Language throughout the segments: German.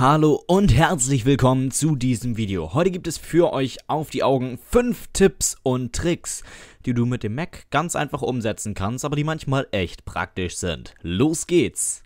Hallo und herzlich willkommen zu diesem Video. Heute gibt es für euch auf die Augen 5 Tipps und Tricks, die du mit dem Mac ganz einfach umsetzen kannst, aber die manchmal echt praktisch sind. Los geht's!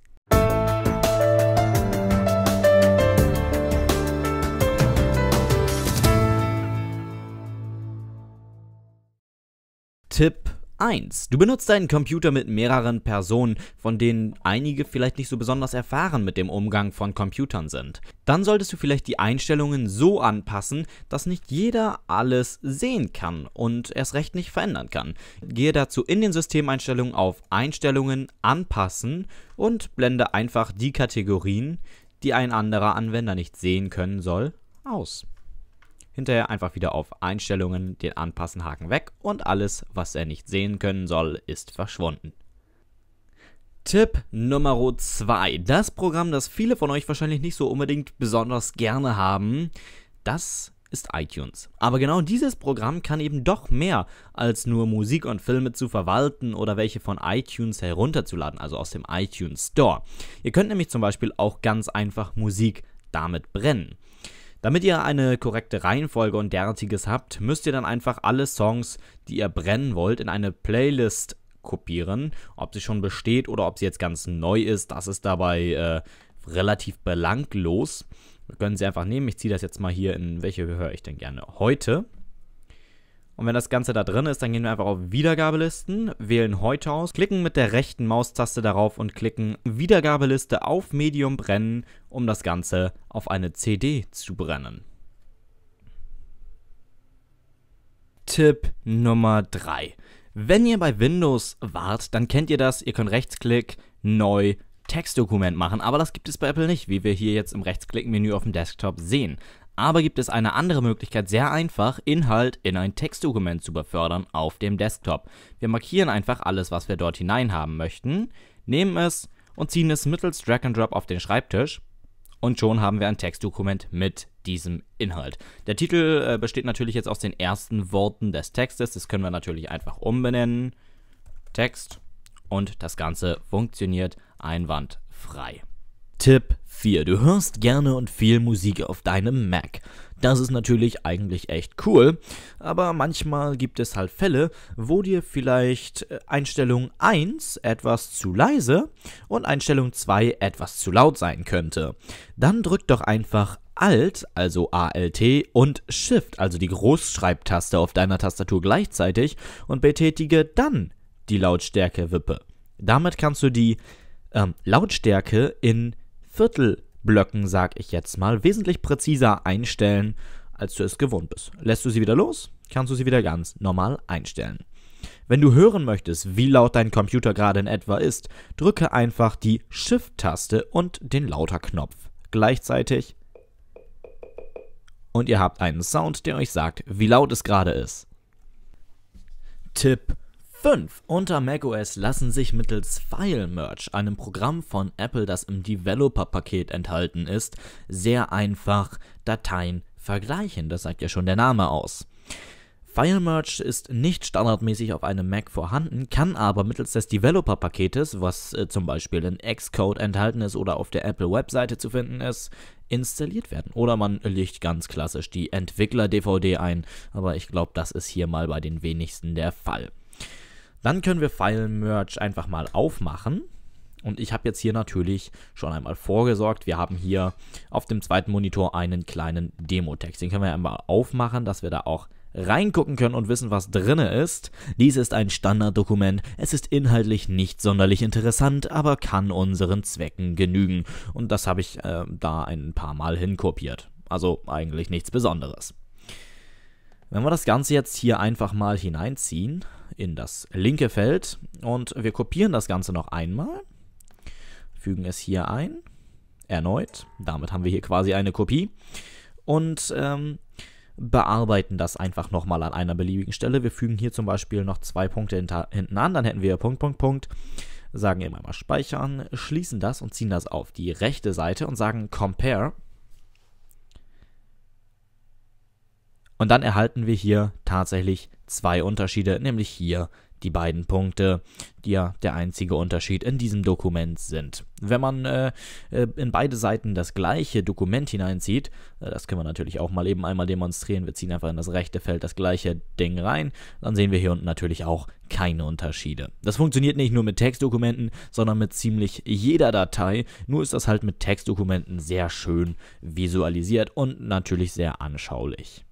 Tipp 1. Du benutzt deinen Computer mit mehreren Personen, von denen einige vielleicht nicht so besonders erfahren mit dem Umgang von Computern sind. Dann solltest du vielleicht die Einstellungen so anpassen, dass nicht jeder alles sehen kann und erst recht nicht verändern kann. Gehe dazu in den Systemeinstellungen auf Einstellungen anpassen und blende einfach die Kategorien, die ein anderer Anwender nicht sehen können soll, aus. Hinterher einfach wieder auf Einstellungen den Anpassen-Haken weg und alles, was er nicht sehen können soll, ist verschwunden. Tipp Nummer 2. Das Programm, das viele von euch wahrscheinlich nicht so unbedingt besonders gerne haben, das ist iTunes. Aber genau dieses Programm kann eben doch mehr als nur Musik und Filme zu verwalten oder welche von iTunes herunterzuladen, also aus dem iTunes Store. Ihr könnt nämlich zum Beispiel auch ganz einfach Musik damit brennen. Damit ihr eine korrekte Reihenfolge und derartiges habt, müsst ihr dann einfach alle Songs, die ihr brennen wollt, in eine Playlist kopieren. Ob sie schon besteht oder ob sie jetzt ganz neu ist, das ist dabei äh, relativ belanglos. Wir können sie einfach nehmen. Ich ziehe das jetzt mal hier in, welche höre ich denn gerne? Heute. Und wenn das Ganze da drin ist, dann gehen wir einfach auf Wiedergabelisten, wählen Heute aus, klicken mit der rechten Maustaste darauf und klicken Wiedergabeliste auf Medium brennen, um das Ganze auf eine CD zu brennen. Tipp Nummer 3. Wenn ihr bei Windows wart, dann kennt ihr das, ihr könnt Rechtsklick, Neu, Textdokument machen, aber das gibt es bei Apple nicht, wie wir hier jetzt im Rechtsklick-Menü auf dem Desktop sehen. Aber gibt es eine andere Möglichkeit, sehr einfach Inhalt in ein Textdokument zu befördern auf dem Desktop. Wir markieren einfach alles, was wir dort hinein haben möchten, nehmen es und ziehen es mittels Drag and Drop auf den Schreibtisch und schon haben wir ein Textdokument mit diesem Inhalt. Der Titel äh, besteht natürlich jetzt aus den ersten Worten des Textes. Das können wir natürlich einfach umbenennen. Text und das Ganze funktioniert einwandfrei. Tipp 4. Du hörst gerne und viel Musik auf deinem Mac. Das ist natürlich eigentlich echt cool, aber manchmal gibt es halt Fälle, wo dir vielleicht äh, Einstellung 1 etwas zu leise und Einstellung 2 etwas zu laut sein könnte. Dann drück doch einfach Alt, also ALT und Shift, also die Großschreibtaste auf deiner Tastatur gleichzeitig und betätige dann die Lautstärke-Wippe. Damit kannst du die ähm, Lautstärke in Viertelblöcken, sag ich jetzt mal, wesentlich präziser einstellen, als du es gewohnt bist. Lässt du sie wieder los, kannst du sie wieder ganz normal einstellen. Wenn du hören möchtest, wie laut dein Computer gerade in etwa ist, drücke einfach die Shift-Taste und den Lauter-Knopf. Gleichzeitig und ihr habt einen Sound, der euch sagt, wie laut es gerade ist. Tipp 5. Unter macOS lassen sich mittels File Merge, einem Programm von Apple, das im Developer-Paket enthalten ist, sehr einfach Dateien vergleichen. Das sagt ja schon der Name aus. File Merge ist nicht standardmäßig auf einem Mac vorhanden, kann aber mittels des Developer-Paketes, was äh, zum Beispiel in Xcode enthalten ist oder auf der Apple-Webseite zu finden ist, installiert werden. Oder man legt ganz klassisch die Entwickler-DVD ein, aber ich glaube, das ist hier mal bei den wenigsten der Fall. Dann können wir File Merge einfach mal aufmachen. Und ich habe jetzt hier natürlich schon einmal vorgesorgt. Wir haben hier auf dem zweiten Monitor einen kleinen Demo-Text. Den können wir einmal aufmachen, dass wir da auch reingucken können und wissen, was drin ist. Dies ist ein Standarddokument. Es ist inhaltlich nicht sonderlich interessant, aber kann unseren Zwecken genügen. Und das habe ich äh, da ein paar Mal hinkopiert. Also eigentlich nichts Besonderes. Wenn wir das Ganze jetzt hier einfach mal hineinziehen, in das linke Feld. Und wir kopieren das Ganze noch einmal, fügen es hier ein, erneut. Damit haben wir hier quasi eine Kopie. Und ähm, bearbeiten das einfach nochmal an einer beliebigen Stelle. Wir fügen hier zum Beispiel noch zwei Punkte hinten an, dann hätten wir Punkt, Punkt, Punkt. Sagen immer mal speichern, schließen das und ziehen das auf die rechte Seite und sagen Compare Und dann erhalten wir hier tatsächlich zwei Unterschiede, nämlich hier die beiden Punkte, die ja der einzige Unterschied in diesem Dokument sind. Wenn man äh, äh in beide Seiten das gleiche Dokument hineinzieht, äh, das können wir natürlich auch mal eben einmal demonstrieren, wir ziehen einfach in das rechte Feld das gleiche Ding rein, dann sehen wir hier unten natürlich auch keine Unterschiede. Das funktioniert nicht nur mit Textdokumenten, sondern mit ziemlich jeder Datei, nur ist das halt mit Textdokumenten sehr schön visualisiert und natürlich sehr anschaulich.